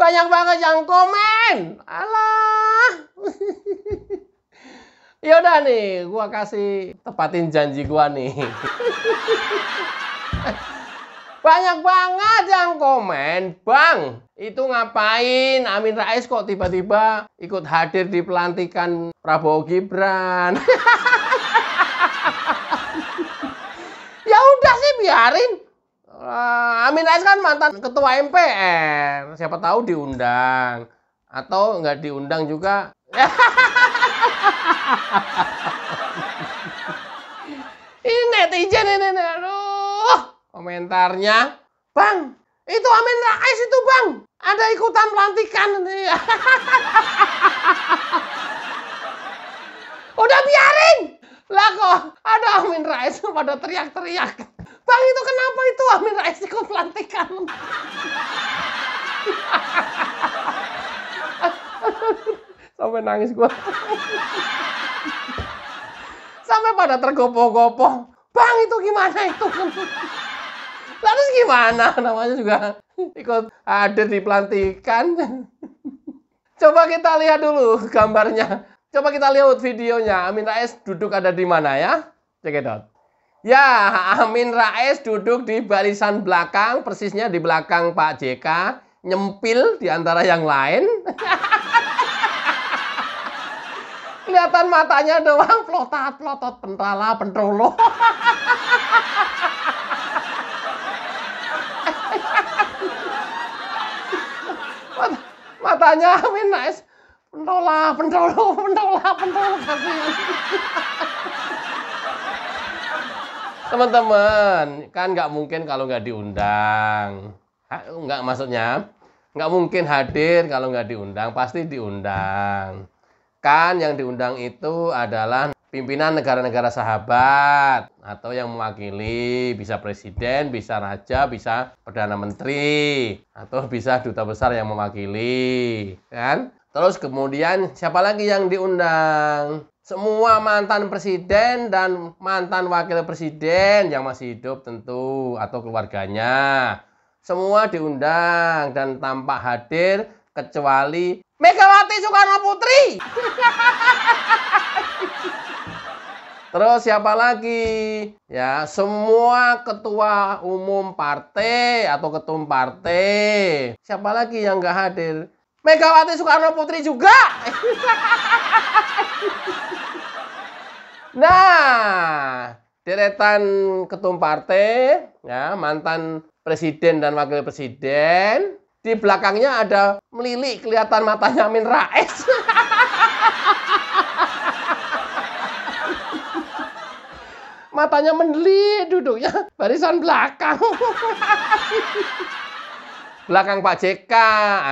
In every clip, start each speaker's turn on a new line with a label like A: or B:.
A: Banyak banget yang komen. Alah. ya udah nih, gua kasih tepatin janji gua nih. Banyak banget yang komen, Bang. Itu ngapain Amin Rais kok tiba-tiba ikut hadir di pelantikan Prabowo Gibran? ya udah sih biarin Uh, Amin Rais kan mantan ketua MPR, siapa tahu diundang atau nggak diundang juga. ini netizen ini, ini, aduh, komentarnya, Bang, itu Amin Rais itu Bang, ada ikutan pelantikan. Udah biarin, lah kok ada Amin Rais pada teriak-teriak. Bang itu kenapa itu Amin rais ikut pelantikan? Sampai nangis gue. Sampai pada tergopoh-gopoh. Bang itu gimana itu? Lalu gimana namanya juga ikut hadir di pelantikan. Coba kita lihat dulu gambarnya. Coba kita lihat videonya. Amin Rais duduk ada di mana ya? Cekidot. Ya, Amin Rais duduk di barisan belakang, persisnya di belakang Pak JK, nyempil di antara yang lain. Kelihatan matanya doang, plotat, plotot, pentala, pentolo. Mat matanya Amin Rais, pentola, pentolo, pentola, pentolo. Teman-teman, kan nggak mungkin kalau nggak diundang. Nggak maksudnya, nggak mungkin hadir kalau nggak diundang. Pasti diundang. Kan yang diundang itu adalah pimpinan negara-negara sahabat atau yang mewakili bisa presiden, bisa raja, bisa perdana menteri atau bisa duta besar yang mewakili, kan? Terus kemudian siapa lagi yang diundang? semua mantan presiden dan mantan wakil presiden yang masih hidup tentu atau keluarganya semua diundang dan tampak hadir kecuali Megawati Soekarno Putri. Terus siapa lagi? Ya, semua ketua umum partai atau ketum partai. Siapa lagi yang nggak hadir? Megawati Soekarno Putri juga. nah, deretan ketum partai, ya, mantan presiden dan wakil presiden. Di belakangnya ada melilik kelihatan matanya Amin Rais. matanya mendelik duduknya barisan belakang belakang Pak JK.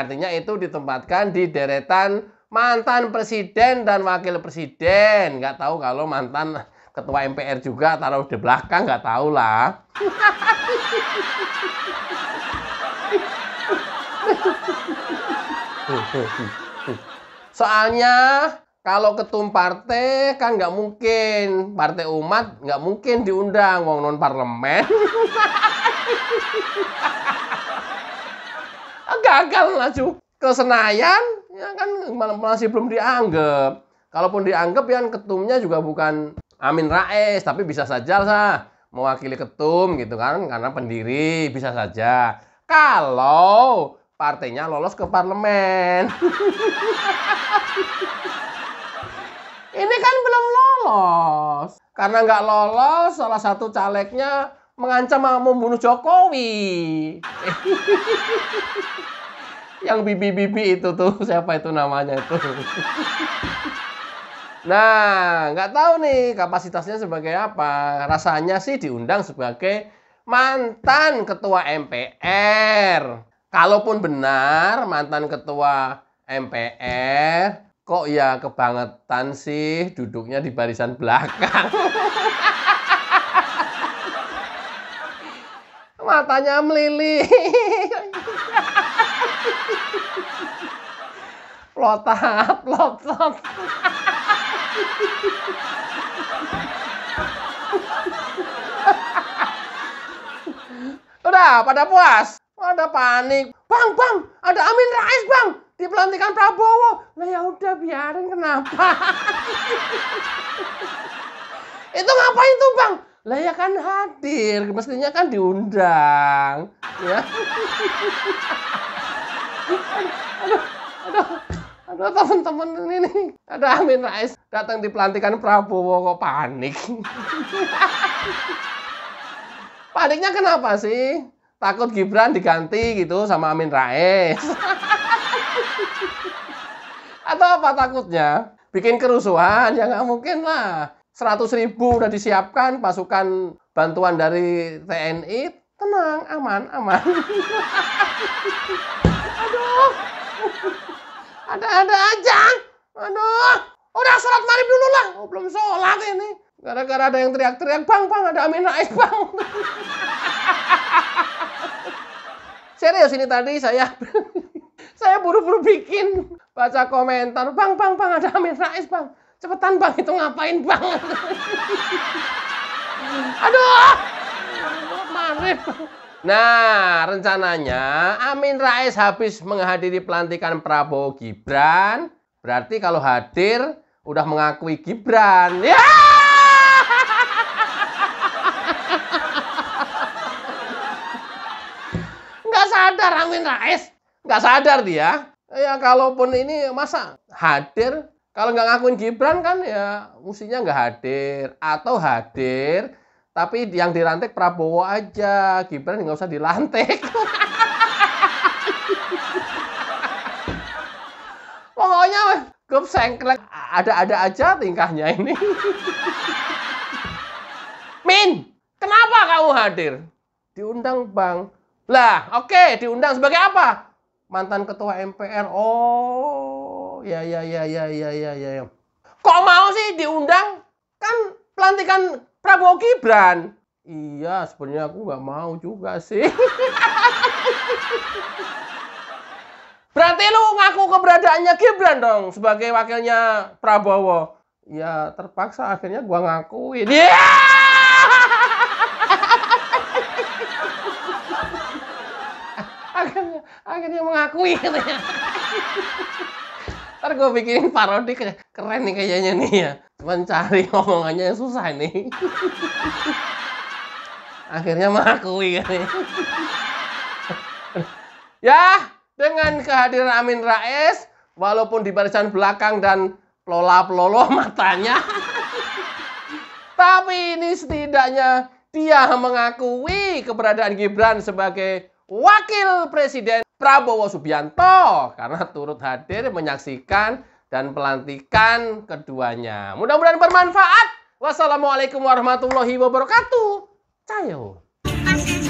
A: Artinya itu ditempatkan di deretan mantan presiden dan wakil presiden. Nggak tahu kalau mantan ketua MPR juga taruh di belakang, nggak tahu lah. Soalnya kalau ketum partai kan nggak mungkin partai umat nggak mungkin diundang wong non parlemen gagal maju ke Senayan ya kan masih belum dianggap kalaupun dianggap ya kan, ketumnya juga bukan Amin Rais tapi bisa saja lah mewakili ketum gitu kan karena pendiri bisa saja kalau partainya lolos ke parlemen ini kan belum lolos karena nggak lolos salah satu calegnya mengancam mau membunuh Jokowi. yang bibi-bibi itu tuh siapa itu namanya itu. nah, nggak tahu nih kapasitasnya sebagai apa. Rasanya sih diundang sebagai mantan ketua MPR. Kalaupun benar mantan ketua MPR, kok ya kebangetan sih duduknya di barisan belakang. matanya melilit, Lotap, lotap. Udah, pada puas. Ada panik. Bang, bang, ada Amin Rais, bang. Di pelantikan Prabowo. Nah ya udah biarin kenapa. itu ngapain tuh, bang? Lah ya kan hadir, mestinya kan diundang. Ya. aduh, aduh, aduh teman-teman ini ada Amin Rais datang di pelantikan Prabowo kok panik. Paniknya kenapa sih? Takut Gibran diganti gitu sama Amin Rais. Atau apa takutnya? Bikin kerusuhan? Ya nggak mungkin lah 100 ribu udah disiapkan pasukan bantuan dari TNI tenang aman aman aduh ada-ada aja aduh udah sholat maghrib dulu lah oh, belum sholat ini gara-gara ada yang teriak-teriak bang bang ada amin rais bang serius ini tadi saya saya buru-buru bikin baca komentar bang bang bang ada amin rais bang cepetan bang itu ngapain bang aduh Marif Nah, rencananya Amin Rais habis menghadiri pelantikan Prabowo Gibran, berarti kalau hadir udah mengakui Gibran. Ya! Nggak sadar Amin Rais, nggak sadar dia. Ya kalaupun ini masa hadir kalau nggak ngakuin Gibran kan ya musinya nggak hadir atau hadir tapi yang dilantik Prabowo aja Gibran nggak usah dilantik. Pokoknya gue sengklek ada-ada aja tingkahnya ini. Min, kenapa kamu hadir? Diundang bang. Lah, oke, okay, diundang sebagai apa? Mantan ketua MPR. Oh, Ya, ya ya ya ya ya ya ya. Kok mau sih diundang? Kan pelantikan Prabowo Gibran. Iya, sebenarnya aku nggak mau juga sih. Berarti lu ngaku keberadaannya Gibran dong sebagai wakilnya Prabowo. Ya terpaksa akhirnya gua ngakuin. Yeah! akhirnya akhirnya mengakui Ntar gue bikinin parodi keren nih kayaknya nih ya. mencari omongannya ngomongannya yang susah nih. Akhirnya mengakui kan ya, dengan kehadiran Amin Rais, walaupun di barisan belakang dan pelola-pelolo matanya. Tapi ini setidaknya dia mengakui keberadaan Gibran sebagai wakil presiden Prabowo Subianto karena turut hadir menyaksikan dan pelantikan keduanya. Mudah-mudahan bermanfaat. Wassalamualaikum warahmatullahi wabarakatuh. Cayo.